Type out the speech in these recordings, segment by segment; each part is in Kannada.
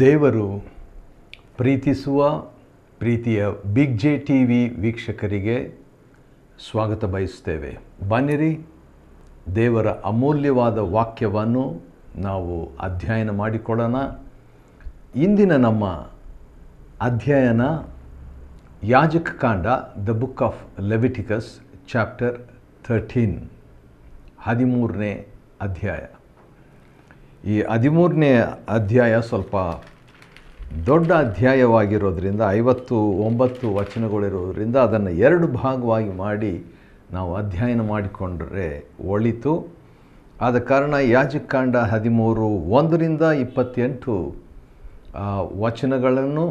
ದೇವರು ಪ್ರೀತಿಸುವ ಪ್ರೀತಿಯ ಬಿಗ್ ಜೆ ಟಿ ವಿ ವೀಕ್ಷಕರಿಗೆ ಸ್ವಾಗತ ಬಯಸ್ತೇವೆ ಬನ್ನಿರಿ ದೇವರ ಅಮೂಲ್ಯವಾದ ವಾಕ್ಯವನ್ನು ನಾವು ಅಧ್ಯಯನ ಮಾಡಿಕೊಳ್ಳೋಣ ಇಂದಿನ ನಮ್ಮ ಅಧ್ಯಯನ ಯಾಜಕ ಕಾಂಡ the book of Leviticus chapter thirteen ಹದಿಮೂರನೇ ಅಧ್ಯಾಯ ಈ ಹದಿಮೂರನೇ ಅಧ್ಯಾಯ ಸ್ವಲ್ಪ ದೊಡ್ಡ ಅಧ್ಯಾಯವಾಗಿರೋದ್ರಿಂದ ಐವತ್ತು ಒಂಬತ್ತು ವಚನಗಳಿರೋದ್ರಿಂದ ಅದನ್ನು ಎರಡು ಭಾಗವಾಗಿ ಮಾಡಿ ನಾವು ಅಧ್ಯಯನ ಮಾಡಿಕೊಂಡ್ರೆ ಒಳಿತು ಆದ ಕಾರಣ ಯಾಜಕಾಂಡ ಹದಿಮೂರು ಒಂದರಿಂದ ಇಪ್ಪತ್ತೆಂಟು ವಚನಗಳನ್ನು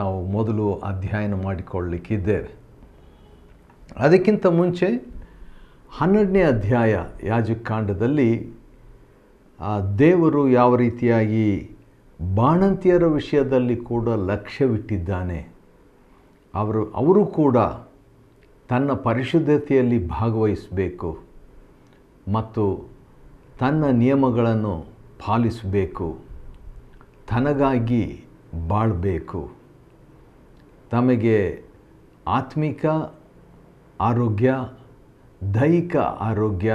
ನಾವು ಮೊದಲು ಅಧ್ಯಯನ ಮಾಡಿಕೊಳ್ಳಲಿಕ್ಕಿದ್ದೇವೆ ಅದಕ್ಕಿಂತ ಮುಂಚೆ ಹನ್ನೆರಡನೇ ಅಧ್ಯಾಯ ಯಾಜಕಾಂಡದಲ್ಲಿ ಆ ದೇವರು ಯಾವ ರೀತಿಯಾಗಿ ಬಾಣಂತಿಯರ ವಿಷಯದಲ್ಲಿ ಕೂಡ ಲಕ್ಷ್ಯವಿಟ್ಟಿದ್ದಾನೆ ಅವರು ಅವರು ಕೂಡ ತನ್ನ ಪರಿಶುದ್ಧತೆಯಲ್ಲಿ ಭಾಗವಹಿಸಬೇಕು ಮತ್ತು ತನ್ನ ನಿಯಮಗಳನ್ನು ಪಾಲಿಸಬೇಕು ತನಗಾಗಿ ಬಾಳಬೇಕು ತಮಗೆ ಆತ್ಮಿಕ ಆರೋಗ್ಯ ದೈಹಿಕ ಆರೋಗ್ಯ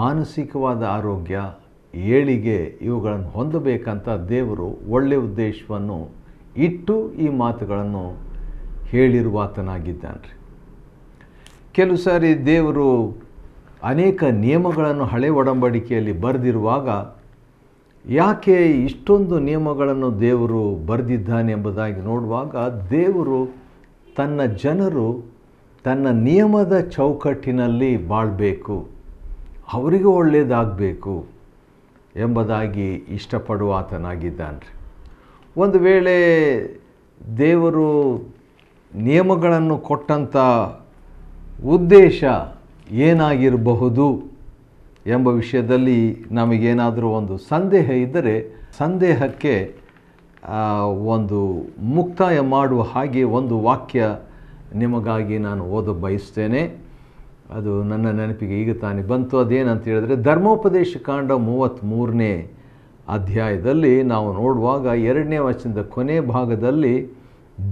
ಮಾನಸಿಕವಾದ ಆರೋಗ್ಯ ಏಳಿಗೆ ಇವುಗಳನ್ನು ಹೊಂದಬೇಕಂತ ದೇವರು ಒಳ್ಳೆಯ ಉದ್ದೇಶವನ್ನು ಇಟ್ಟು ಈ ಮಾತುಗಳನ್ನು ಹೇಳಿರುವಾತನಾಗಿದ್ದಾನೆ ರೀ ಕೆಲವು ಸಾರಿ ದೇವರು ಅನೇಕ ನಿಯಮಗಳನ್ನು ಹಳೆ ಒಡಂಬಡಿಕೆಯಲ್ಲಿ ಬರೆದಿರುವಾಗ ಯಾಕೆ ಇಷ್ಟೊಂದು ನಿಯಮಗಳನ್ನು ದೇವರು ಬರೆದಿದ್ದಾನೆ ಎಂಬುದಾಗಿ ನೋಡುವಾಗ ದೇವರು ತನ್ನ ಜನರು ತನ್ನ ನಿಯಮದ ಚೌಕಟ್ಟಿನಲ್ಲಿ ಬಾಳಬೇಕು ಅವರಿಗೂ ಒಳ್ಳೆಯದಾಗಬೇಕು ಎಂಬುದಾಗಿ ಇಷ್ಟಪಡುವ ಆತನಾಗಿದ್ದಾನೆ ಒಂದು ವೇಳೆ ದೇವರು ನಿಯಮಗಳನ್ನು ಕೊಟ್ಟಂಥ ಉದ್ದೇಶ ಏನಾಗಿರಬಹುದು ಎಂಬ ವಿಷಯದಲ್ಲಿ ನಮಗೇನಾದರೂ ಒಂದು ಸಂದೇಹ ಇದ್ದರೆ ಸಂದೇಹಕ್ಕೆ ಒಂದು ಮುಕ್ತಾಯ ಮಾಡುವ ಹಾಗೆ ಒಂದು ವಾಕ್ಯ ನಿಮಗಾಗಿ ನಾನು ಓದ ಬಯಸ್ತೇನೆ ಅದು ನನ್ನ ನೆನಪಿಗೆ ಈಗ ತಾನೇ ಬಂತು ಅದೇನಂತ ಹೇಳಿದ್ರೆ ಧರ್ಮೋಪದೇಶ ಕಾಂಡ ಮೂರನೇ ಅಧ್ಯಾಯದಲ್ಲಿ ನಾವು ನೋಡುವಾಗ ಎರಡನೇ ವಚನದ ಕೊನೆ ಭಾಗದಲ್ಲಿ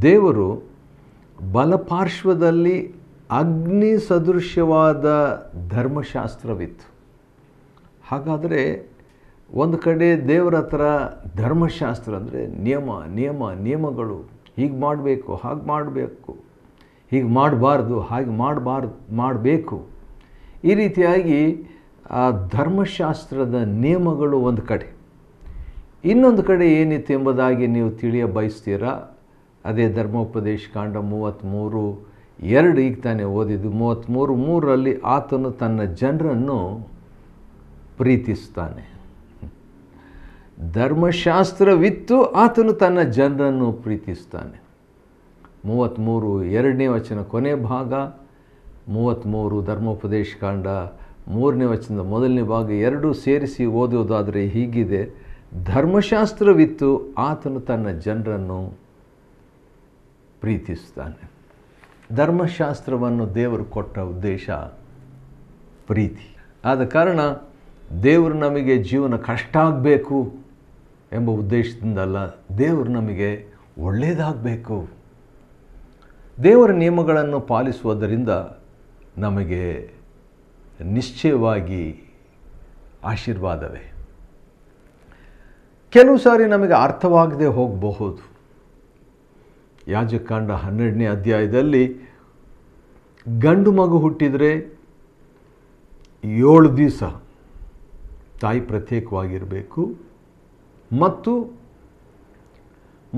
ದೇವರು ಬಲಪಾರ್ಶ್ವದಲ್ಲಿ ಅಗ್ನಿ ಸದೃಶ್ಯವಾದ ಧರ್ಮಶಾಸ್ತ್ರವಿತ್ತು ಹಾಗಾದರೆ ಒಂದು ಕಡೆ ದೇವರ ಹತ್ರ ಧರ್ಮಶಾಸ್ತ್ರ ಅಂದರೆ ನಿಯಮ ನಿಯಮ ನಿಯಮಗಳು ಹೀಗೆ ಮಾಡಬೇಕು ಹಾಗೆ ಮಾಡಬೇಕು ಹೀಗೆ ಮಾಡಬಾರ್ದು ಹಾಗೆ ಮಾಡಬಾರ್ದು ಮಾಡಬೇಕು ಈ ರೀತಿಯಾಗಿ ಆ ಧರ್ಮಶಾಸ್ತ್ರದ ನಿಯಮಗಳು ಒಂದು ಕಡೆ ಇನ್ನೊಂದು ಕಡೆ ಏನಿತ್ತು ಎಂಬುದಾಗಿ ನೀವು ತಿಳಿಯ ಬಯಸ್ತೀರಾ ಅದೇ ಧರ್ಮೋಪದೇಶ ಕಾಂಡ ಮೂವತ್ತ್ಮೂರು ಎರಡು ಈಗ ತಾನೇ ಓದಿದ್ದು ಮೂವತ್ತ್ಮೂರು ಮೂರರಲ್ಲಿ ಆತನು ತನ್ನ ಜನರನ್ನು ಪ್ರೀತಿಸ್ತಾನೆ ಧರ್ಮಶಾಸ್ತ್ರವಿತ್ತು ಆತನು ತನ್ನ ಜನರನ್ನು ಪ್ರೀತಿಸ್ತಾನೆ ಮೂವತ್ತ್ಮೂರು ಎರಡನೇ ವಚನ ಕೊನೆ ಭಾಗ ಮೂವತ್ತ್ಮೂರು ಕಾಂಡ ಮೂರನೇ ವಚನದ ಮೊದಲನೇ ಭಾಗ ಎರಡೂ ಸೇರಿಸಿ ಓದುವುದಾದರೆ ಹೀಗಿದೆ ಧರ್ಮಶಾಸ್ತ್ರವಿತ್ತು ಆತನು ತನ್ನ ಜನರನ್ನು ಪ್ರೀತಿಸ್ತಾನೆ ಧರ್ಮಶಾಸ್ತ್ರವನ್ನು ದೇವರು ಕೊಟ್ಟ ಉದ್ದೇಶ ಪ್ರೀತಿ ಆದ ಕಾರಣ ದೇವರು ನಮಗೆ ಜೀವನ ಕಷ್ಟ ಆಗಬೇಕು ಎಂಬ ಉದ್ದೇಶದಿಂದಲ್ಲ ದೇವರು ನಮಗೆ ಒಳ್ಳೆಯದಾಗಬೇಕು ದೇವರ ನಿಯಮಗಳನ್ನು ಪಾಲಿಸುವುದರಿಂದ ನಮಗೆ ನಿಶ್ಚಯವಾಗಿ ಆಶೀರ್ವಾದವೇ ಕೆಲವು ಸಾರಿ ನಮಗೆ ಅರ್ಥವಾಗದೆ ಹೋಗಬಹುದು ಯಾಜಕಾಂಡ ಹನ್ನೆರಡನೇ ಅಧ್ಯಾಯದಲ್ಲಿ ಗಂಡು ಮಗು ಹುಟ್ಟಿದರೆ ಏಳು ದಿವಸ ತಾಯಿ ಪ್ರತ್ಯೇಕವಾಗಿರಬೇಕು ಮತ್ತು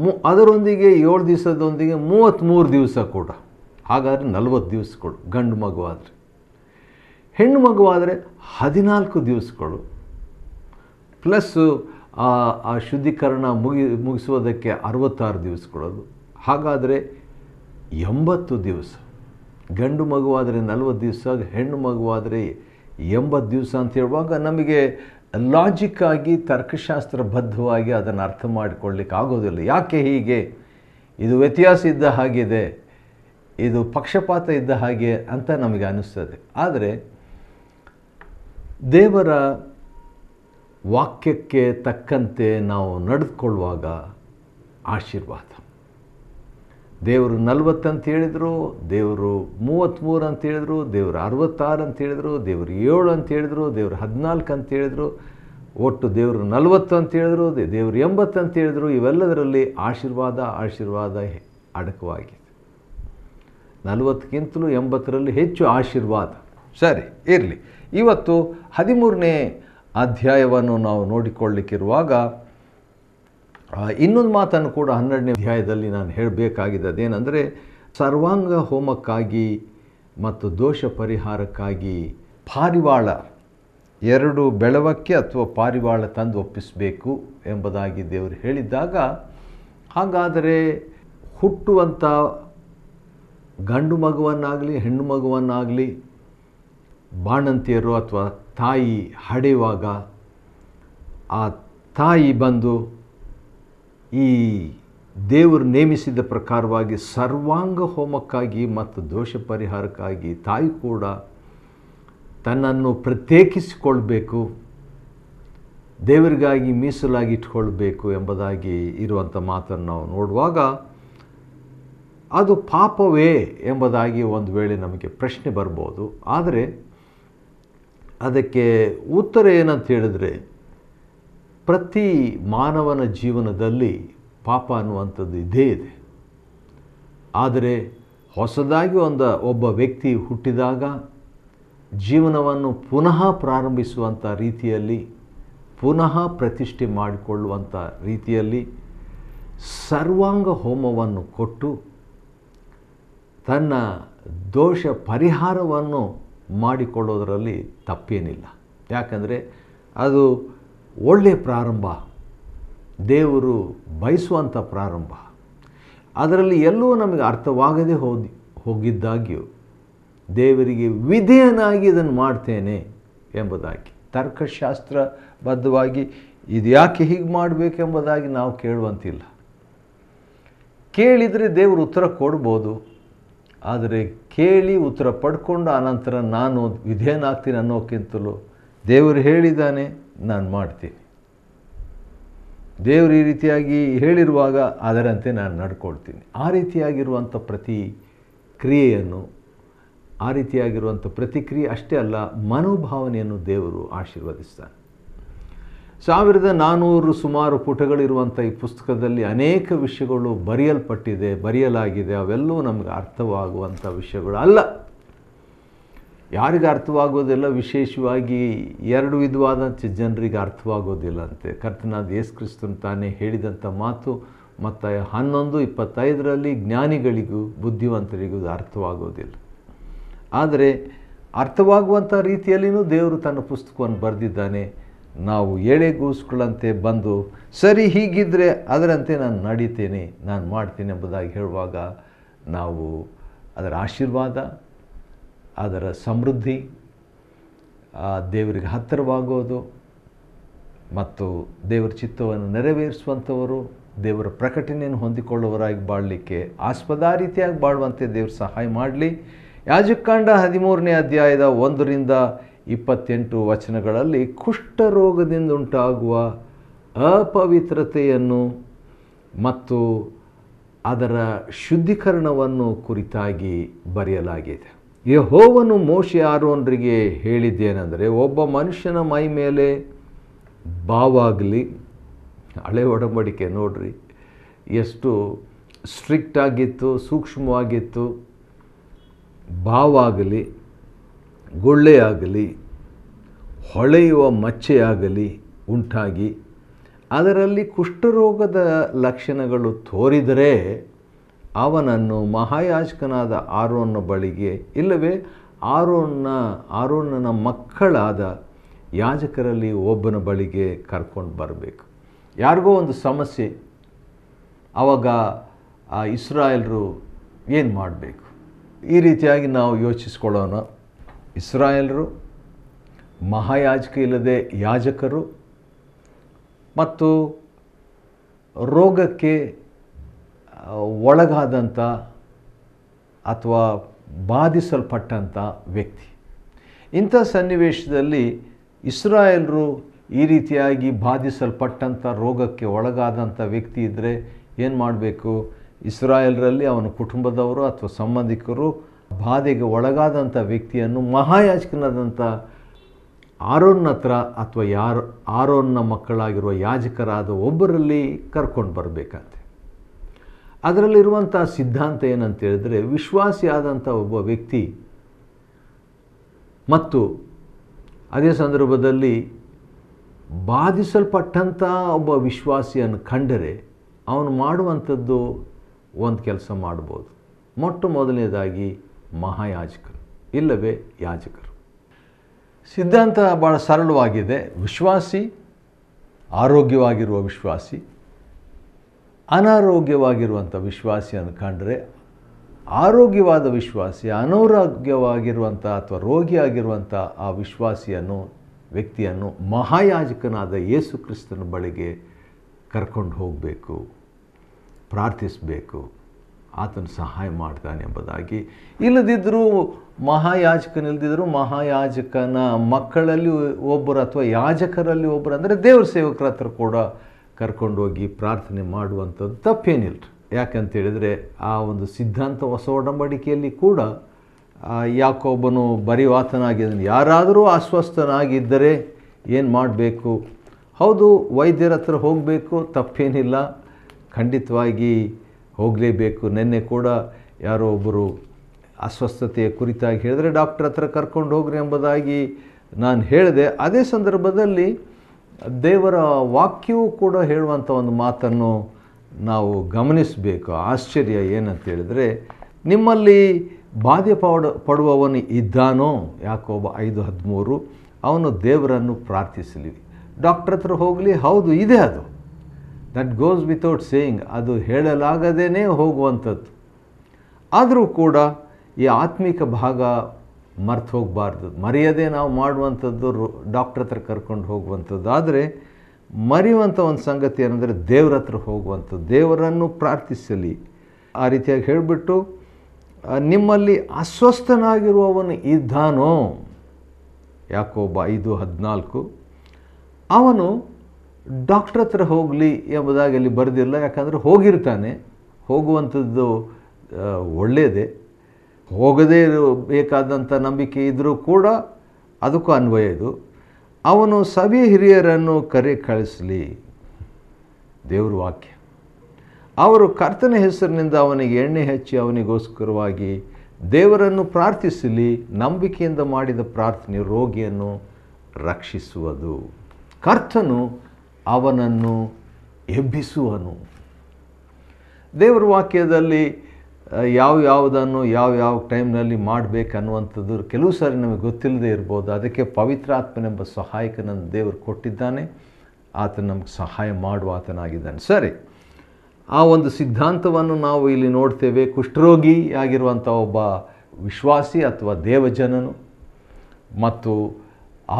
ಮು ಅದರೊಂದಿಗೆ ಏಳು ದಿವಸದೊಂದಿಗೆ ಮೂವತ್ತ್ಮೂರು ದಿವಸ ಕೂಡ ಹಾಗಾದರೆ ನಲವತ್ತು ದಿವಸಗಳು ಗಂಡು ಮಗುವಾದರೆ ಹೆಣ್ಣು ಮಗುವಾದರೆ ಹದಿನಾಲ್ಕು ದಿವಸಗಳು ಪ್ಲಸ್ಸು ಆ ಶುದ್ಧೀಕರಣ ಮುಗಿ ಮುಗಿಸುವುದಕ್ಕೆ ಅರವತ್ತಾರು ದಿವಸಗಳದು ಹಾಗಾದರೆ ಎಂಬತ್ತು ದಿವಸ ಗಂಡು ಮಗುವಾದರೆ ನಲವತ್ತು ದಿವಸ ಹೆಣ್ಣು ಮಗುವಾದರೆ ಎಂಬತ್ತು ದಿವಸ ಅಂತ ಹೇಳುವಾಗ ನಮಗೆ ಲಾಜಿಕ್ಕಾಗಿ ತರ್ಕಶಾಸ್ತ್ರಬದ್ಧವಾಗಿ ಅದನ್ನು ಅರ್ಥ ಮಾಡಿಕೊಳ್ಳಿಕ್ಕೆ ಆಗೋದಿಲ್ಲ ಯಾಕೆ ಹೀಗೆ ಇದು ವ್ಯತ್ಯಾಸ ಇದ್ದ ಹಾಗಿದೆ ಇದು ಪಕ್ಷಪಾತ ಇದ್ದ ಹಾಗೆ ಅಂತ ನಮಗೆ ಅನ್ನಿಸ್ತದೆ ಆದರೆ ದೇವರ ವಾಕ್ಯಕ್ಕೆ ತಕ್ಕಂತೆ ನಾವು ನಡೆದುಕೊಳ್ಳುವಾಗ ಆಶೀರ್ವಾದ ದೇವರು ನಲ್ವತ್ತು ಹೇಳಿದರು ದೇವರು ಮೂವತ್ತ್ಮೂರು ಅಂತ ಹೇಳಿದರು ದೇವರು ಅರವತ್ತಾರು ಅಂತ ಹೇಳಿದರು ದೇವರು ಏಳು ಅಂತ ಹೇಳಿದರು ದೇವರು ಹದಿನಾಲ್ಕು ಅಂತ ಹೇಳಿದರು ಒಟ್ಟು ದೇವರು ನಲವತ್ತು ಅಂತ ಹೇಳಿದರು ದೇವರು ಎಂಬತ್ತು ಅಂತ ಹೇಳಿದರು ಇವೆಲ್ಲದರಲ್ಲಿ ಆಶೀರ್ವಾದ ಆಶೀರ್ವಾದ ಅಡಕವಾಗಿದೆ ನಲವತ್ತಕ್ಕಿಂತಲೂ ಎಂಬತ್ತರಲ್ಲಿ ಹೆಚ್ಚು ಆಶೀರ್ವಾದ ಸರಿ ಇರಲಿ ಇವತ್ತು ಹದಿಮೂರನೇ ಅಧ್ಯಾಯವನ್ನು ನಾವು ನೋಡಿಕೊಳ್ಳಿಕ್ಕಿರುವಾಗ ಇನ್ನೊಂದು ಮಾತನ್ನು ಕೂಡ ಹನ್ನೆರಡನೇ ಅಧ್ಯಾಯದಲ್ಲಿ ನಾನು ಹೇಳಬೇಕಾಗಿದೆ ಅದೇನೆಂದರೆ ಸರ್ವಾಂಗ ಹೋಮಕ್ಕಾಗಿ ಮತ್ತು ದೋಷ ಪರಿಹಾರಕ್ಕಾಗಿ ಪಾರಿವಾಳ ಎರಡು ಬೆಳವಕ್ಕೆ ಅಥವಾ ಪಾರಿವಾಳ ತಂದು ಒಪ್ಪಿಸಬೇಕು ಎಂಬುದಾಗಿ ದೇವರು ಹೇಳಿದ್ದಾಗ ಹಾಗಾದರೆ ಹುಟ್ಟುವಂಥ ಗಂಡು ಮಗುವನ್ನಾಗಲಿ ಹೆಣ್ಣು ಮಗುವನ್ನಾಗಲಿ ಬಾಣಂತಿಯರು ಅಥವಾ ತಾಯಿ ಹಡೆಯುವಾಗ ಆ ತಾಯಿ ಬಂದು ಈ ದೇವರು ನೇಮಿಸಿದ ಪ್ರಕಾರವಾಗಿ ಸರ್ವಾಂಗ ಹೋಮಕ್ಕಾಗಿ ಮತ್ತು ದೋಷ ಪರಿಹಾರಕ್ಕಾಗಿ ತಾಯಿ ಕೂಡ ತನ್ನನ್ನು ಪ್ರತ್ಯೇಕಿಸಿಕೊಳ್ಬೇಕು ದೇವರಿಗಾಗಿ ಮೀಸಲಾಗಿ ಇಟ್ಕೊಳ್ಬೇಕು ಎಂಬುದಾಗಿ ಇರುವಂಥ ಮಾತನ್ನು ನಾವು ನೋಡುವಾಗ ಅದು ಪಾಪವೇ ಎಂಬುದಾಗಿ ಒಂದು ವೇಳೆ ನಮಗೆ ಪ್ರಶ್ನೆ ಬರ್ಬೋದು ಆದರೆ ಅದಕ್ಕೆ ಉತ್ತರ ಏನಂತ ಹೇಳಿದರೆ ಪ್ರತಿ ಮಾನವನ ಜೀವನದಲ್ಲಿ ಪಾಪ ಅನ್ನುವಂಥದ್ದು ಇದೇ ಇದೆ ಆದರೆ ಹೊಸದಾಗಿ ಒಂದು ಒಬ್ಬ ವ್ಯಕ್ತಿ ಹುಟ್ಟಿದಾಗ ಜೀವನವನ್ನು ಪುನಃ ಪ್ರಾರಂಭಿಸುವಂಥ ರೀತಿಯಲ್ಲಿ ಪುನಃ ಪ್ರತಿಷ್ಠೆ ಮಾಡಿಕೊಳ್ಳುವಂಥ ರೀತಿಯಲ್ಲಿ ಸರ್ವಾಂಗ ಹೋಮವನ್ನು ಕೊಟ್ಟು ತನ್ನ ದೋಷ ಪರಿಹಾರವನ್ನು ಮಾಡಿಕೊಳ್ಳೋದರಲ್ಲಿ ತಪ್ಪೇನಿಲ್ಲ ಯಾಕಂದರೆ ಅದು ಒಳ್ಳೆಯ ಪ್ರಾರಂಭ ದೇವರು ಬಯಸುವಂಥ ಪ್ರಾರಂಭ ಅದರಲ್ಲಿ ಎಲ್ಲೂ ನಮಗೆ ಅರ್ಥವಾಗದೆ ಹೋದಿ ಹೋಗಿದ್ದಾಗ್ಯೂ ದೇವರಿಗೆ ವಿಧೇಯನಾಗಿ ಇದನ್ನು ಮಾಡ್ತೇನೆ ಎಂಬುದಾಗಿ ತರ್ಕಶಾಸ್ತ್ರಬದ್ಧವಾಗಿ ಬದ್ಧವಾಗಿ ಇದು ಯಾಕೆ ಹೀಗೆ ಮಾಡಬೇಕೆಂಬುದಾಗಿ ನಾವು ಕೇಳುವಂತಿಲ್ಲ ಕೇಳಿದರೆ ದೇವರು ಉತ್ತರ ಕೊಡ್ಬೋದು ಆದರೆ ಕೇಳಿ ಉತ್ತರ ಪಡ್ಕೊಂಡು ಆನಂತರ ನಾನು ವಿಧೇಯನಾಗ್ತೀನಿ ಅನ್ನೋಕ್ಕಿಂತಲೂ ದೇವರು ಹೇಳಿದ್ದಾನೆ ನಾನು ಮಾಡ್ತೀನಿ ದೇವರು ಈ ರೀತಿಯಾಗಿ ಹೇಳಿರುವಾಗ ಅದರಂತೆ ನಾನು ನಡ್ಕೊಳ್ತೀನಿ ಆ ರೀತಿಯಾಗಿರುವಂಥ ಪ್ರತಿ ಕ್ರಿಯೆಯನ್ನು ಆ ರೀತಿಯಾಗಿರುವಂಥ ಪ್ರತಿಕ್ರಿಯೆ ಅಷ್ಟೇ ಅಲ್ಲ ಮನೋಭಾವನೆಯನ್ನು ದೇವರು ಆಶೀರ್ವದಿಸ್ತಾನೆ ಸಾವಿರದ ನಾನ್ನೂರು ಸುಮಾರು ಪುಟಗಳಿರುವಂಥ ಈ ಪುಸ್ತಕದಲ್ಲಿ ಅನೇಕ ವಿಷಯಗಳು ಬರೆಯಲ್ಪಟ್ಟಿದೆ ಬರೆಯಲಾಗಿದೆ ಅವೆಲ್ಲವೂ ನಮಗೆ ಅರ್ಥವಾಗುವಂಥ ವಿಷಯಗಳು ಅಲ್ಲ ಯಾರಿಗೆ ಅರ್ಥವಾಗೋದಿಲ್ಲ ವಿಶೇಷವಾಗಿ ಎರಡು ವಿಧವಾದಂಥ ಜನರಿಗೆ ಅರ್ಥವಾಗೋದಿಲ್ಲ ಅಂತೆ ಕರ್ತನಾದ ಯೇಸ್ ಕ್ರಿಸ್ತನ್ ತಾನೇ ಹೇಳಿದಂಥ ಮಾತು ಮತ್ತು ಹನ್ನೊಂದು ಇಪ್ಪತ್ತೈದರಲ್ಲಿ ಜ್ಞಾನಿಗಳಿಗೂ ಬುದ್ಧಿವಂತರಿಗೂ ಅರ್ಥವಾಗೋದಿಲ್ಲ ಆದರೆ ಅರ್ಥವಾಗುವಂಥ ರೀತಿಯಲ್ಲಿಯೂ ದೇವರು ತನ್ನ ಪುಸ್ತಕವನ್ನು ಬರೆದಿದ್ದಾನೆ ನಾವು ಎಳೆಗೂಸುಗಳಂತೆ ಬಂದು ಸರಿ ಹೀಗಿದ್ದರೆ ಅದರಂತೆ ನಾನು ನಡೀತೇನೆ ನಾನು ಮಾಡ್ತೀನಿ ಎಂಬುದಾಗಿ ಹೇಳುವಾಗ ನಾವು ಅದರ ಆಶೀರ್ವಾದ ಅದರ ಸಮೃದ್ಧಿ ದೇವರಿಗೆ ಹತ್ತಿರವಾಗೋದು ಮತ್ತು ದೇವರ ಚಿತ್ತವನ್ನು ನೆರವೇರಿಸುವಂಥವರು ದೇವರ ಪ್ರಕಟಣೆಯನ್ನು ಹೊಂದಿಕೊಳ್ಳುವವರಾಗಿ ಬಾಳಲಿಕ್ಕೆ ಆಸ್ಪದ ರೀತಿಯಾಗಿ ಬಾಳುವಂತೆ ದೇವರು ಸಹಾಯ ಮಾಡಲಿ ಯಾಜಕಾಂಡ ಹದಿಮೂರನೇ ಅಧ್ಯಾಯದ ಒಂದರಿಂದ ಇಪ್ಪತ್ತೆಂಟು ವಚನಗಳಲ್ಲಿ ಕುಷ್ಠರೋಗದಿಂದ ಉಂಟಾಗುವ ಅಪವಿತ್ರತೆಯನ್ನು ಮತ್ತು ಅದರ ಶುದ್ಧೀಕರಣವನ್ನು ಕುರಿತಾಗಿ ಬರೆಯಲಾಗಿದೆ ಯಹೋವನು ಮೋಶೆ ಆರೋನ್ರಿಗೆ ಹೇಳಿದ್ದೇನೆಂದರೆ ಒಬ್ಬ ಮನುಷ್ಯನ ಮೈ ಮೇಲೆ ಬಾವಾಗಲಿ ಹಳೆ ಒಡಂಬಡಿಕೆ ನೋಡ್ರಿ ಎಷ್ಟು ಸ್ಟ್ರಿಕ್ಟ್ ಆಗಿತ್ತು ಸೂಕ್ಷ್ಮವಾಗಿತ್ತು ಬಾವಾಗಲಿ ಆಗಲಿ ಹೊಳೆಯುವ ಮಚ್ಚೆಯಾಗಲಿ ಉಂಟಾಗಿ ಅದರಲ್ಲಿ ಕುಷ್ಠರೋಗದ ಲಕ್ಷಣಗಳು ತೋರಿದರೆ ಅವನನ್ನು ಮಹಾಯಾಜಕನಾದ ಆರೋನ ಬಳಿಗೆ ಇಲ್ಲವೇ ಆರೋನ್ನ ಆರೋನನ ಮಕ್ಕಳಾದ ಯಾಜಕರಲ್ಲಿ ಒಬ್ಬನ ಬಳಿಗೆ ಕರ್ಕೊಂಡು ಬರಬೇಕು ಯಾರಿಗೋ ಒಂದು ಸಮಸ್ಯೆ ಆವಾಗ ಆ ಇಸ್ರಾಯಲ್ರು ಏನು ಮಾಡಬೇಕು ಈ ರೀತಿಯಾಗಿ ನಾವು ಯೋಚಿಸ್ಕೊಳ್ಳೋಣ ಇಸ್ರಾಯಲ್ರು ಮಹಾಯಾಜಕ ಇಲ್ಲದೆ ಯಾಜಕರು ಮತ್ತು ರೋಗಕ್ಕೆ ಒಳಗಾದಂಥ ಅಥವಾ ಬಾಧಿಸಲ್ಪಟ್ಟಂಥ ವ್ಯಕ್ತಿ ಇಂಥ ಸನ್ನಿವೇಶದಲ್ಲಿ ಇಸ್ರಾಯೇಲರು ಈ ರೀತಿಯಾಗಿ ಬಾಧಿಸಲ್ಪಟ್ಟಂಥ ರೋಗಕ್ಕೆ ಒಳಗಾದಂಥ ವ್ಯಕ್ತಿ ಇದ್ದರೆ ಏನು ಮಾಡಬೇಕು ಇಸ್ರಾಯೇಲರಲ್ಲಿ ಅವನ ಕುಟುಂಬದವರು ಅಥವಾ ಸಂಬಂಧಿಕರು ಬಾಧೆಗೆ ಒಳಗಾದಂಥ ವ್ಯಕ್ತಿಯನ್ನು ಮಹಾಯಾಜಕನಾದಂಥ ಆರೋನ್ನ ಹತ್ರ ಅಥವಾ ಯಾರು ಆರೋನ್ನ ಮಕ್ಕಳಾಗಿರುವ ಯಾಜಕರಾದ ಒಬ್ಬರಲ್ಲಿ ಕರ್ಕೊಂಡು ಬರಬೇಕಂತೆ ಅದರಲ್ಲಿರುವಂಥ ಸಿದ್ಧಾಂತ ಏನಂತೇಳಿದರೆ ವಿಶ್ವಾಸಿಯಾದಂಥ ಒಬ್ಬ ವ್ಯಕ್ತಿ ಮತ್ತು ಅದೇ ಸಂದರ್ಭದಲ್ಲಿ ಬಾಧಿಸಲ್ಪಟ್ಟಂಥ ಒಬ್ಬ ವಿಶ್ವಾಸಿಯನ್ನು ಕಂಡರೆ ಅವನು ಮಾಡುವಂಥದ್ದು ಒಂದು ಕೆಲಸ ಮಾಡ್ಬೋದು ಮೊಟ್ಟ ಮೊದಲನೇದಾಗಿ ಮಹಾಯಾಜಕರು ಇಲ್ಲವೇ ಯಾಜಕರು ಸಿದ್ಧಾಂತ ಭಾಳ ಸರಳವಾಗಿದೆ ವಿಶ್ವಾಸಿ ಆರೋಗ್ಯವಾಗಿರುವ ವಿಶ್ವಾಸಿ ಅನಾರೋಗ್ಯವಾಗಿರುವಂಥ ವಿಶ್ವಾಸಿಯನ್ನು ಕಂಡರೆ ಆರೋಗ್ಯವಾದ ವಿಶ್ವಾಸಿ ಅನಾರೋಗ್ಯವಾಗಿರುವಂಥ ಅಥವಾ ರೋಗಿಯಾಗಿರುವಂಥ ಆ ವಿಶ್ವಾಸಿಯನ್ನು ವ್ಯಕ್ತಿಯನ್ನು ಮಹಾಯಾಜಕನಾದ ಯೇಸು ಕ್ರಿಸ್ತನ ಬಳಿಗೆ ಕರ್ಕೊಂಡು ಹೋಗಬೇಕು ಪ್ರಾರ್ಥಿಸಬೇಕು ಆತನು ಸಹಾಯ ಮಾಡ್ತಾನೆ ಎಂಬುದಾಗಿ ಇಲ್ಲದಿದ್ದರೂ ಮಹಾಯಾಜಕನಿಲ್ಲದಿದ್ದರೂ ಮಹಾಯಾಜಕನ ಮಕ್ಕಳಲ್ಲಿ ಒಬ್ಬರು ಅಥವಾ ಯಾಜಕರಲ್ಲಿ ಒಬ್ಬರು ಅಂದರೆ ದೇವ್ರ ಸೇವಕರ ಹತ್ರ ಕೂಡ ಕರ್ಕೊಂಡೋಗಿ ಪ್ರಾರ್ಥನೆ ಮಾಡುವಂಥದ್ದು ತಪ್ಪೇನಿಲ್ಲ ಯಾಕಂತೇಳಿದರೆ ಆ ಒಂದು ಸಿದ್ಧಾಂತ ಹೊಸ ಒಡಂಬಡಿಕೆಯಲ್ಲಿ ಕೂಡ ಯಾಕೊಬ್ಬನು ಬರಿವಾತನಾಗಿದ್ದಾನೆ ಯಾರಾದರೂ ಅಸ್ವಸ್ಥನಾಗಿದ್ದರೆ ಏನು ಮಾಡಬೇಕು ಹೌದು ವೈದ್ಯರ ಹತ್ರ ಹೋಗಬೇಕು ತಪ್ಪೇನಿಲ್ಲ ಖಂಡಿತವಾಗಿ ಹೋಗಲೇಬೇಕು ನಿನ್ನೆ ಕೂಡ ಯಾರೋ ಒಬ್ಬರು ಅಸ್ವಸ್ಥತೆಯ ಕುರಿತಾಗಿ ಹೇಳಿದರೆ ಡಾಕ್ಟ್ರ್ ಹತ್ರ ಕರ್ಕೊಂಡು ಹೋಗ್ರಿ ಎಂಬುದಾಗಿ ನಾನು ಹೇಳಿದೆ ಅದೇ ಸಂದರ್ಭದಲ್ಲಿ ದೇವರ ವಾಕ್ಯವೂ ಕೂಡ ಹೇಳುವಂಥ ಒಂದು ಮಾತನ್ನು ನಾವು ಗಮನಿಸಬೇಕು ಆಶ್ಚರ್ಯ ಏನಂತೇಳಿದರೆ ನಿಮ್ಮಲ್ಲಿ ಬಾಧೆ ಪಡ ಪಡುವವನು ಇದ್ದಾನೋ ಯಾಕೋಬ ಐದು ಹದಿಮೂರು ಅವನು ದೇವರನ್ನು ಪ್ರಾರ್ಥಿಸಲಿ ಡಾಕ್ಟ್ರ್ ಹತ್ರ ಹೋಗಲಿ ಹೌದು ಇದೆ ಅದು ದಟ್ ಗೋಸ್ ವಿತೌಟ್ ಸೇಯಿಂಗ್ ಅದು ಹೇಳಲಾಗದೇ ಹೋಗುವಂಥದ್ದು ಆದರೂ ಕೂಡ ಈ ಆತ್ಮಿಕ ಭಾಗ ಮರ್ತು ಹೋಗಬಾರ್ದು ಮರೆಯದೆ ನಾವು ಮಾಡುವಂಥದ್ದು ಡಾಕ್ಟ್ರ್ ಹತ್ರ ಕರ್ಕೊಂಡು ಹೋಗುವಂಥದ್ದು ಆದರೆ ಮರೆಯುವಂಥ ಒಂದು ಸಂಗತಿ ಏನಂದರೆ ದೇವ್ರ ಹತ್ರ ಹೋಗುವಂಥದ್ದು ದೇವರನ್ನು ಪ್ರಾರ್ಥಿಸಲಿ ಆ ರೀತಿಯಾಗಿ ಹೇಳಿಬಿಟ್ಟು ನಿಮ್ಮಲ್ಲಿ ಅಸ್ವಸ್ಥನಾಗಿರುವವನು ಇದ್ದಾನೋ ಯಾಕೋಬ ಐದು ಹದಿನಾಲ್ಕು ಅವನು ಡಾಕ್ಟ್ರ್ ಹತ್ರ ಹೋಗಲಿ ಎಂಬುದಾಗಿ ಅಲ್ಲಿ ಬರೆದಿಲ್ಲ ಯಾಕಂದರೆ ಹೋಗಿರ್ತಾನೆ ಹೋಗುವಂಥದ್ದು ಒಳ್ಳೆಯದೇ ಹೋಗದೇ ಬೇಕಾದಂಥ ನಂಬಿಕೆ ಇದ್ದರೂ ಕೂಡ ಅದಕ್ಕೂ ಅನ್ವಯ ಇದು ಅವನು ಸವಿ ಹಿರಿಯರನ್ನು ಕರೆ ಕಳಿಸಲಿ ದೇವ್ರ ವಾಕ್ಯ ಅವರು ಕರ್ತನ ಹೆಸರಿನಿಂದ ಅವನಿಗೆ ಎಣ್ಣೆ ಹಚ್ಚಿ ಅವನಿಗೋಸ್ಕರವಾಗಿ ದೇವರನ್ನು ಪ್ರಾರ್ಥಿಸಲಿ ನಂಬಿಕೆಯಿಂದ ಮಾಡಿದ ಪ್ರಾರ್ಥನೆ ರೋಗಿಯನ್ನು ರಕ್ಷಿಸುವುದು ಕರ್ತನು ಅವನನ್ನು ಎಬ್ಬಿಸುವನು ದೇವರ ವಾಕ್ಯದಲ್ಲಿ ಯಾವ ಯಾವುದನ್ನು ಯಾವ ಯಾವ ಟೈಮ್ನಲ್ಲಿ ಮಾಡಬೇಕನ್ನುವಂಥದ್ದು ಕೆಲವು ಸಾರಿ ನಮಗೆ ಗೊತ್ತಿಲ್ಲದೆ ಇರ್ಬೋದು ಅದಕ್ಕೆ ಪವಿತ್ರ ಆತ್ಮನೆಂಬ ಸಹಾಯಕನನ್ನು ದೇವರು ಕೊಟ್ಟಿದ್ದಾನೆ ಆತ ನಮಗೆ ಸಹಾಯ ಮಾಡುವ ಆತನಾಗಿದ್ದಾನೆ ಸರಿ ಆ ಒಂದು ಸಿದ್ಧಾಂತವನ್ನು ನಾವು ಇಲ್ಲಿ ನೋಡ್ತೇವೆ ಕುಷ್ಠರೋಗಿ ಒಬ್ಬ ವಿಶ್ವಾಸಿ ಅಥವಾ ದೇವಜನನು ಮತ್ತು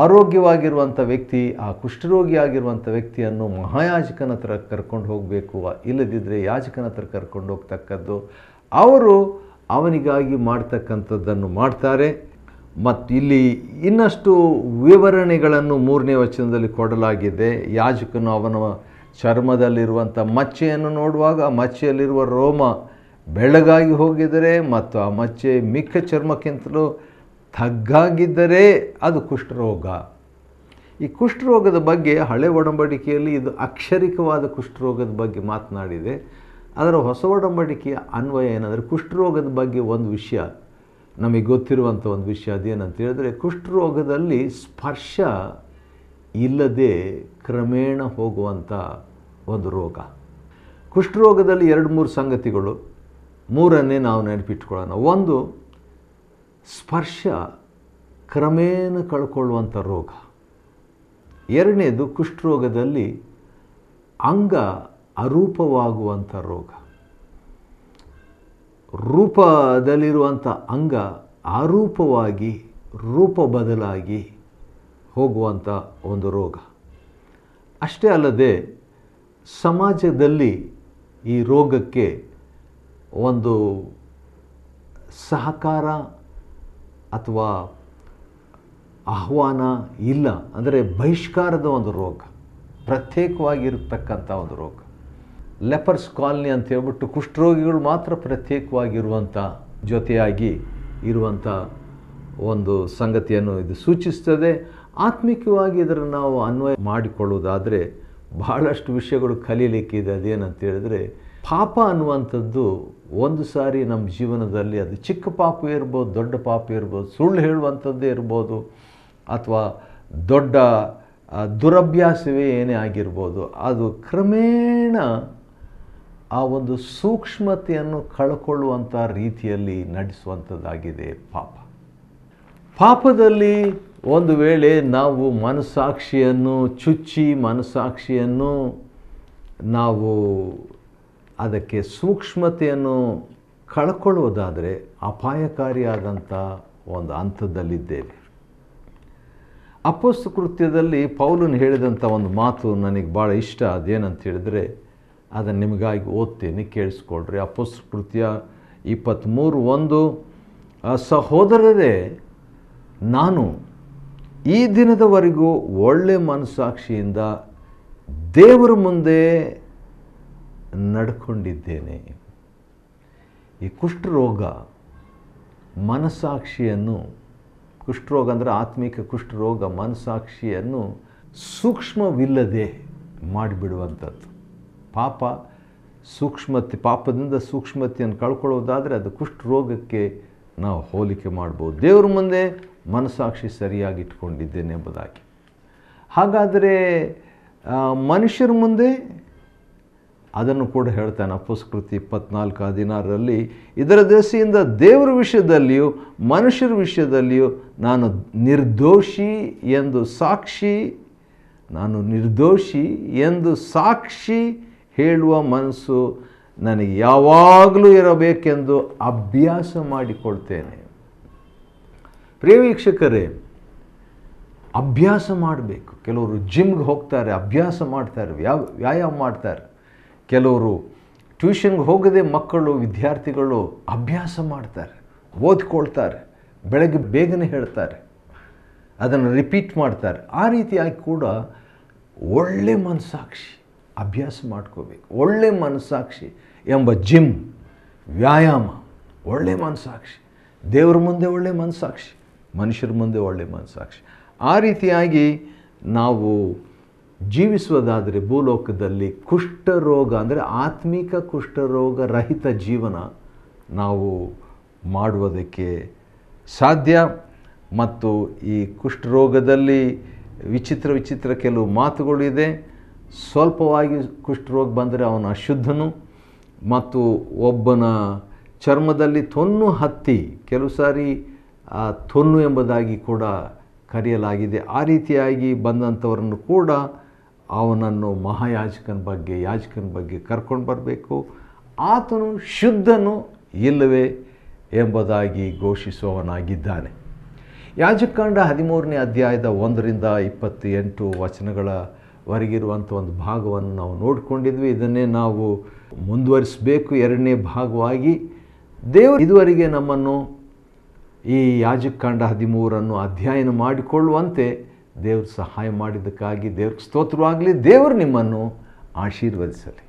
ಆರೋಗ್ಯವಾಗಿರುವಂಥ ವ್ಯಕ್ತಿ ಆ ಕುಷ್ಠರೋಗಿ ಆಗಿರುವಂಥ ವ್ಯಕ್ತಿಯನ್ನು ಮಹಾಯಾಜಕನ ಹತ್ರ ಕರ್ಕೊಂಡು ಹೋಗಬೇಕು ಇಲ್ಲದಿದ್ದರೆ ಯಾಜಕನ ಹತ್ರ ಕರ್ಕೊಂಡು ಹೋಗ್ತಕ್ಕದ್ದು ಅವರು ಅವನಿಗಾಗಿ ಮಾಡ್ತಕ್ಕಂಥದ್ದನ್ನು ಮಾಡ್ತಾರೆ ಮತ್ತು ಇಲ್ಲಿ ಇನ್ನಷ್ಟು ವಿವರಣೆಗಳನ್ನು ಮೂರನೇ ವಚನದಲ್ಲಿ ಕೊಡಲಾಗಿದೆ ಯಾಜಕನು ಅವನ ಚರ್ಮದಲ್ಲಿರುವಂಥ ಮಚ್ಚೆಯನ್ನು ನೋಡುವಾಗ ಆ ಮಚ್ಚೆಯಲ್ಲಿರುವ ರೋಮ ಬೆಳಗಾಗಿ ಹೋಗಿದರೆ ಮತ್ತು ಆ ಮಚ್ಚೆ ಮಿಕ್ಕ ಚರ್ಮಕ್ಕಿಂತಲೂ ತಗ್ಗಾಗಿದ್ದರೆ ಅದು ಕುಷ್ಠರೋಗ ಈ ಕುಷ್ಠರೋಗದ ಬಗ್ಗೆ ಹಳೆ ಒಡಂಬಡಿಕೆಯಲ್ಲಿ ಇದು ಅಕ್ಷರಿಕವಾದ ಕುಷ್ಠರೋಗದ ಬಗ್ಗೆ ಮಾತನಾಡಿದೆ ಅದರ ಹೊಸ ಒಡಂಬಡಿಕೆಯ ಅನ್ವಯ ಏನಂದರೆ ಕುಷ್ಠರೋಗದ ಬಗ್ಗೆ ಒಂದು ವಿಷಯ ನಮಗೆ ಗೊತ್ತಿರುವಂಥ ಒಂದು ವಿಷಯ ಅದೇನಂತ ಹೇಳಿದ್ರೆ ಕುಷ್ಠರೋಗದಲ್ಲಿ ಸ್ಪರ್ಶ ಇಲ್ಲದೆ ಕ್ರಮೇಣ ಹೋಗುವಂಥ ಒಂದು ರೋಗ ಕುಷ್ಠರೋಗದಲ್ಲಿ ಎರಡು ಮೂರು ಸಂಗತಿಗಳು ಮೂರನ್ನೇ ನಾವು ನೆನಪಿಟ್ಕೊಳ್ಳೋಣ ಒಂದು ಸ್ಪರ್ಶ ಕ್ರಮೇಣ ಕಳ್ಕೊಳ್ಳುವಂಥ ರೋಗ ಎರಡನೇದು ಕುಷ್ಠರೋಗದಲ್ಲಿ ಅಂಗ ಅರೂಪವಾಗುವಂಥ ರೋಗ ರೂಪದಲ್ಲಿರುವಂಥ ಅಂಗ ಆರೂಪವಾಗಿ ರೂಪ ಬದಲಾಗಿ ಹೋಗುವಂಥ ಒಂದು ರೋಗ ಅಷ್ಟೇ ಅಲ್ಲದೆ ಸಮಾಜದಲ್ಲಿ ಈ ರೋಗಕ್ಕೆ ಒಂದು ಸಹಕಾರ ಅಥವಾ ಆಹ್ವಾನ ಇಲ್ಲ ಅಂದರೆ ಬಹಿಷ್ಕಾರದ ಒಂದು ರೋಗ ಪ್ರತ್ಯೇಕವಾಗಿರತಕ್ಕಂಥ ಒಂದು ರೋಗ ಲೆಪರ್ಸ್ ಕಾಲನಿ ಅಂತ ಹೇಳ್ಬಿಟ್ಟು ಕುಷ್ಠರೋಗಿಗಳು ಮಾತ್ರ ಪ್ರತ್ಯೇಕವಾಗಿರುವಂಥ ಜೊತೆಯಾಗಿ ಇರುವಂಥ ಒಂದು ಸಂಗತಿಯನ್ನು ಇದು ಸೂಚಿಸ್ತದೆ ಆತ್ಮಿಕವಾಗಿ ಇದರ ನಾವು ಅನ್ವಯ ಮಾಡಿಕೊಳ್ಳೋದಾದರೆ ಬಹಳಷ್ಟು ವಿಷಯಗಳು ಕಲೀಲಿಕ್ಕಿದೆ ಅದೇನಂತ ಹೇಳಿದ್ರೆ ಪಾಪ ಅನ್ನುವಂಥದ್ದು ಒಂದು ಸಾರಿ ನಮ್ಮ ಜೀವನದಲ್ಲಿ ಅದು ಚಿಕ್ಕ ಪಾಪ ಇರ್ಬೋದು ದೊಡ್ಡ ಪಾಪ ಇರ್ಬೋದು ಸುಳ್ಳು ಹೇಳುವಂಥದ್ದೇ ಇರ್ಬೋದು ಅಥವಾ ದೊಡ್ಡ ದುರಭ್ಯಾಸವೇ ಏನೇ ಆಗಿರ್ಬೋದು ಅದು ಕ್ರಮೇಣ ಆ ಒಂದು ಸೂಕ್ಷ್ಮತೆಯನ್ನು ಕಳ್ಕೊಳ್ಳುವಂಥ ರೀತಿಯಲ್ಲಿ ನಡೆಸುವಂಥದ್ದಾಗಿದೆ ಪಾಪ ಪಾಪದಲ್ಲಿ ಒಂದು ವೇಳೆ ನಾವು ಮನಸ್ಸಾಕ್ಷಿಯನ್ನು ಚುಚ್ಚಿ ಮನಸ್ಸಾಕ್ಷಿಯನ್ನು ನಾವು ಅದಕ್ಕೆ ಸೂಕ್ಷ್ಮತೆಯನ್ನು ಕಳ್ಕೊಳ್ಳುವುದಾದರೆ ಅಪಾಯಕಾರಿಯಾದಂಥ ಒಂದು ಹಂತದಲ್ಲಿದ್ದೇವೆ ಅಪಸ್ತು ಕೃತ್ಯದಲ್ಲಿ ಪೌಲನ್ ಹೇಳಿದಂಥ ಒಂದು ಮಾತು ನನಗೆ ಭಾಳ ಇಷ್ಟ ಅದೇನಂತ ಹೇಳಿದರೆ ಅದನ್ನು ನಿಮಗಾಗಿ ಓದ್ತೀನಿ ಕೇಳಿಸ್ಕೊಳ್ರಿ ಅಪುಸ್ಕೃತ್ಯ ಇಪ್ಪತ್ತ್ಮೂರು ಒಂದು ಸಹೋದರರೇ ನಾನು ಈ ದಿನದವರೆಗೂ ಒಳ್ಳೆ ಮನಸ್ಸಾಕ್ಷಿಯಿಂದ ದೇವರ ಮುಂದೆ ನಡ್ಕೊಂಡಿದ್ದೇನೆ ಈ ಕುಷ್ಠರೋಗ ಮನಸ್ಸಾಕ್ಷಿಯನ್ನು ಕುಷ್ಠರೋಗ ಅಂದರೆ ಆತ್ಮಿಕ ಕುಷ್ಠರೋಗ ಮನಸ್ಸಾಕ್ಷಿಯನ್ನು ಸೂಕ್ಷ್ಮವಿಲ್ಲದೆ ಮಾಡಿಬಿಡುವಂಥದ್ದು ಪಾಪ ಸೂಕ್ಷ್ಮತೆ ಪಾಪದಿಂದ ಸೂಕ್ಷ್ಮತೆಯನ್ನು ಕಳ್ಕೊಳ್ಳೋದಾದರೆ ಅದು ರೋಗಕ್ಕೆ ನಾವು ಹೋಲಿಕೆ ಮಾಡ್ಬೋದು ದೇವ್ರ ಮುಂದೆ ಮನಸ್ಸಾಕ್ಷಿ ಸರಿಯಾಗಿ ಇಟ್ಕೊಂಡಿದ್ದೇನೆ ಎಂಬುದಾಗಿ ಹಾಗಾದರೆ ಮನುಷ್ಯರ ಮುಂದೆ ಅದನ್ನು ಕೂಡ ಹೇಳ್ತಾನೆ ಅಪಸ್ಕೃತಿ ಇಪ್ಪತ್ನಾಲ್ಕು ಹದಿನಾರರಲ್ಲಿ ಇದರ ದೆಸೆಯಿಂದ ದೇವರ ವಿಷಯದಲ್ಲಿಯೂ ಮನುಷ್ಯರ ವಿಷಯದಲ್ಲಿಯೂ ನಾನು ನಿರ್ದೋಷಿ ಎಂದು ಸಾಕ್ಷಿ ನಾನು ನಿರ್ದೋಷಿ ಎಂದು ಸಾಕ್ಷಿ ಹೇಳುವ ಮನಸ್ಸು ನನಗೆ ಯಾವಾಗಲೂ ಇರಬೇಕೆಂದು ಅಭ್ಯಾಸ ಮಾಡಿಕೊಳ್ತೇನೆ ಪ್ರೇವೀಕ್ಷಕರೇ ವೀಕ್ಷಕರೇ ಅಭ್ಯಾಸ ಮಾಡಬೇಕು ಕೆಲವರು ಜಿಮ್ಗೆ ಹೋಗ್ತಾರೆ ಅಭ್ಯಾಸ ಮಾಡ್ತಾರೆ ವ್ಯಾ ವ್ಯಾಯಾಮ ಮಾಡ್ತಾರೆ ಕೆಲವರು ಟ್ಯೂಷನ್ಗೆ ಹೋಗದೆ ಮಕ್ಕಳು ವಿದ್ಯಾರ್ಥಿಗಳು ಅಭ್ಯಾಸ ಮಾಡ್ತಾರೆ ಓದ್ಕೊಳ್ತಾರೆ ಬೆಳಗ್ಗೆ ಬೇಗನೆ ಹೇಳ್ತಾರೆ ಅದನ್ನು ರಿಪೀಟ್ ಮಾಡ್ತಾರೆ ಆ ರೀತಿಯಾಗಿ ಕೂಡ ಒಳ್ಳೆ ಮನಸ್ಸಾಕ್ಷಿ ಅಭ್ಯಾಸ ಮಾಡ್ಕೋಬೇಕು ಒಳ್ಳೆ ಮನಸ್ಸಾಕ್ಷಿ ಎಂಬ ಜಿಮ್ ವ್ಯಾಯಾಮ ಒಳ್ಳೆ ಮನಸ್ಸಾಕ್ಷಿ ದೇವ್ರ ಮುಂದೆ ಒಳ್ಳೆ ಮನಸ್ಸಾಕ್ಷಿ ಮನುಷ್ಯರ ಮುಂದೆ ಒಳ್ಳೆ ಮನಸ್ಸಾಕ್ಷಿ ಆ ರೀತಿಯಾಗಿ ನಾವು ಜೀವಿಸುವುದಾದರೆ ಭೂಲೋಕದಲ್ಲಿ ಕುಷ್ಠರೋಗ ಅಂದರೆ ಆತ್ಮಿಕ ಕುಷ್ಠರೋಗ ರಹಿತ ಜೀವನ ನಾವು ಮಾಡುವುದಕ್ಕೆ ಸಾಧ್ಯ ಮತ್ತು ಈ ಕುಷ್ಠರೋಗದಲ್ಲಿ ವಿಚಿತ್ರ ವಿಚಿತ್ರ ಕೆಲವು ಮಾತುಗಳಿದೆ ಸ್ವಲ್ಪವಾಗಿ ಕುಷ್ಠರೋಗ ಬಂದರೆ ಅವನ ಅಶುದ್ಧನು ಮತ್ತು ಒಬ್ಬನ ಚರ್ಮದಲ್ಲಿ ತೊನ್ನು ಹತ್ತಿ ಕೆಲವು ಸಾರಿ ಆ ತೊನ್ನು ಎಂಬುದಾಗಿ ಕೂಡ ಕರೆಯಲಾಗಿದೆ ಆ ರೀತಿಯಾಗಿ ಬಂದಂಥವರನ್ನು ಕೂಡ ಅವನನ್ನು ಮಹಾಯಾಜಕನ ಬಗ್ಗೆ ಯಾಜಕನ ಬಗ್ಗೆ ಕರ್ಕೊಂಡು ಬರಬೇಕು ಆತನು ಶುದ್ಧನು ಇಲ್ಲವೇ ಎಂಬುದಾಗಿ ಘೋಷಿಸುವವನಾಗಿದ್ದಾನೆ ಯಾಜಕಾಂಡ ಹದಿಮೂರನೇ ಅಧ್ಯಾಯದ ಒಂದರಿಂದ ಇಪ್ಪತ್ತೆಂಟು ವಚನಗಳ ವರೆಗಿರುವಂಥ ಒಂದು ಭಾಗವನ್ನು ನಾವು ನೋಡಿಕೊಂಡಿದ್ವಿ ಇದನ್ನೇ ನಾವು ಮುಂದುವರಿಸಬೇಕು ಎರಡನೇ ಭಾಗವಾಗಿ ದೇವರು ಇದುವರೆಗೆ ನಮ್ಮನ್ನು ಈ ಯಾಜಕಾಂಡ ಹದಿಮೂರನ್ನು ಅಧ್ಯಯನ ಮಾಡಿಕೊಳ್ಳುವಂತೆ ದೇವ್ರ ಸಹಾಯ ಮಾಡಿದ್ದಕ್ಕಾಗಿ ದೇವ್ರಿಗೆ ಸ್ತೋತ್ರವಾಗಲಿ ದೇವರು ನಿಮ್ಮನ್ನು ಆಶೀರ್ವದಿಸಲಿ